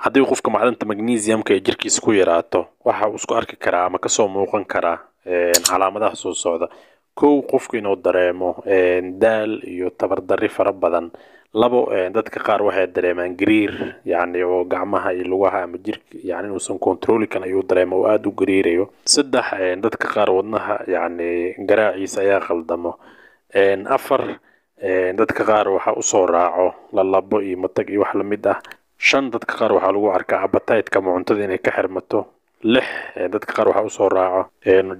haddii qofka macdanta magnesiumka ee jirkiisa ku yaraato waxa uu isku arki karaa ama kasoo muuqan karaa calaamadaha soo socda kow qofku inuu dareemo daal iyo tabardarri fara badan labo dadka qaar waxay dareemaan gariir yacni oo gacmaha iyo lugaha ama jirka yani inuusan controli kan ayuu dareemo oo aada u gariirayo saddex dadka qaar wadnaha yacni garaaciisa ayaa qaldamo afar dadka qaar waxa usoo raaco lalabo iyo matag iyo wax lamid ah shan dadka qaar waxaa lagu arkaa abataydkama cuntada inay ka xirmato lix dadka qaar waxaa usoo raaco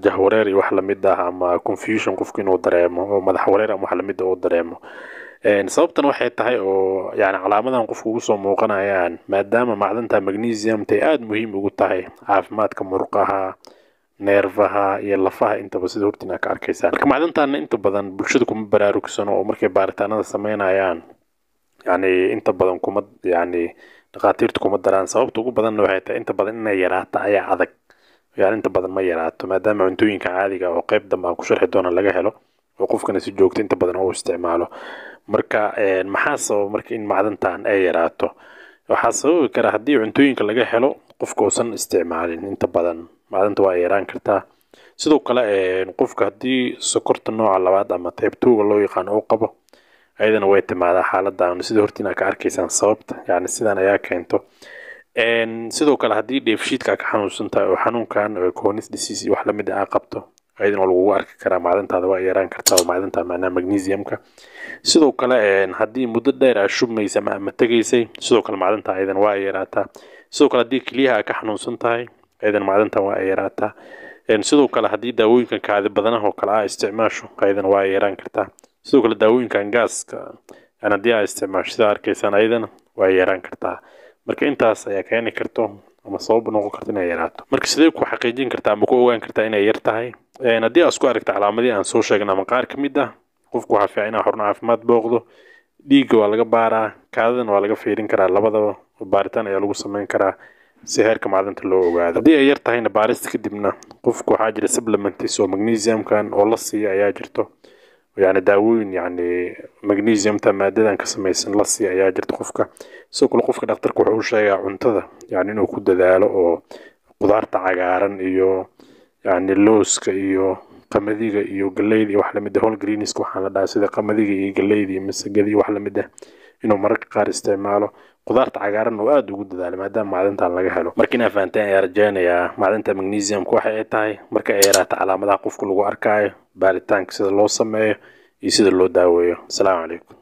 jahwareer iyo wax lamid ah ama confusion qofku inuu dareemo oo madaxwareer ama wax lamid ah uu dareemo sababtan waxay tahay oo yani calaamadan qofku ugu soo muuqanayaan maadaama macdanta magnesiumtay aada muhiim ugu tahay caafimaadka murqaha neerfaha iyo lafaha intaba sida hortiin ka arkaysaan marka macdantaana inta badan bulshada kuma baraarugsano oo markay baaritaanada sameynayaan yani inta badan kuma yani dhakhaatiirtu kuma daraan sababta ugu badanna waxay tahay inta badan inay yaraato ayaa adag yani inta badan ma yaraato maadaama cuntooyinka caadiga ah oo qayb dambe ku sharxi doona laga helo oo qofkana si joogto inta badan u isticmaalo marka maxaa sababa marka in macdantan ay yaraato waxaa sababi kara haddii cuntooyinka laga helo qofka uusan isticmaalin inta badan macdanta waa yaraan kartaa sidoo kale qofka haddii sokorta nooca labaad ama taybtowga loo yaqaano uu qabo ayadana way timaadaa xaaladanu sida horta inaad ka arkaysaan sababta yani sidan ayaa keento sidoo kale haddii dheefshiidka ka xanuunsantahay oo xanuunkan coonis disiis wax lamid a ah qabto ayadana lagugu arki karaa macdantaada waa yaraan kartaa oo macdantaa macnaha magnesiumka sidoo kale haddii muddo dheer aa shubmaysa ama tegaysay sidoo kale macdanta ayadan waa yaraataa sidoo kale haddii keliyaha aa ka xanuunsan tahay ayadan macdantan waa yaraataa sidoo kale haddii daawooyinkan kaadi badanaha oo kale aa isticmaasho ayadan waa yaraan kartaa sidoo kale daawooyinkan gaaska ah aan haddii aa isticmaashada arkaysan ayadana waa yaraan kartaa marka intaas ayaa keeni karto ama sabab noqon karta inay yaraato marka sidee ku xaqiijin kartaa ama ku ogaan kartaa inay yar tahay haddii aa isku aragta calaamadii aan soo sheegna ama qaar ka mid ah qofku waxaa fiican inaa xorna caafimaad booqdo dhiigga waa laga baaraa kaadadana waa laga fiirin karaa labadaba baaritaan ayaa lagu sameyn karaa si heerka macdanta loo ogaado haddii ay yar tahayna baarista kadibna qofku waxaa jira supplementis oo magnesiumkan oo la siiya ayaa jirto yani daawooyin yani magnesiumta maadadan ka samaysan la sii ayaa jirta qofka sidoo kale qofka dhaktarka wuxuu u sheegaa cuntada yani inuu ku dadaalo oo qudaarta cagaaran iyo yani looska iyo qamadiga iyo galeyda iyo wax lamid ah hol greenska waxaa la dhahaa sida qamadiga iyo galeyda iyo masagada iyo wax lamid ah inuu mararka qaar isticmaalo khudaarta cagaaran oo aada ugu dadaalo maadaama macdintan laga helo marka inaa fahanteen ayaa rajaynayaa macdinta magnesiumka waxa ay tahay marka ay yaraata calaamadaha qofka lagu arkaayo baaritaanka sida loo sameeyo iyo sida loo daaweeyo asalaamu calaykum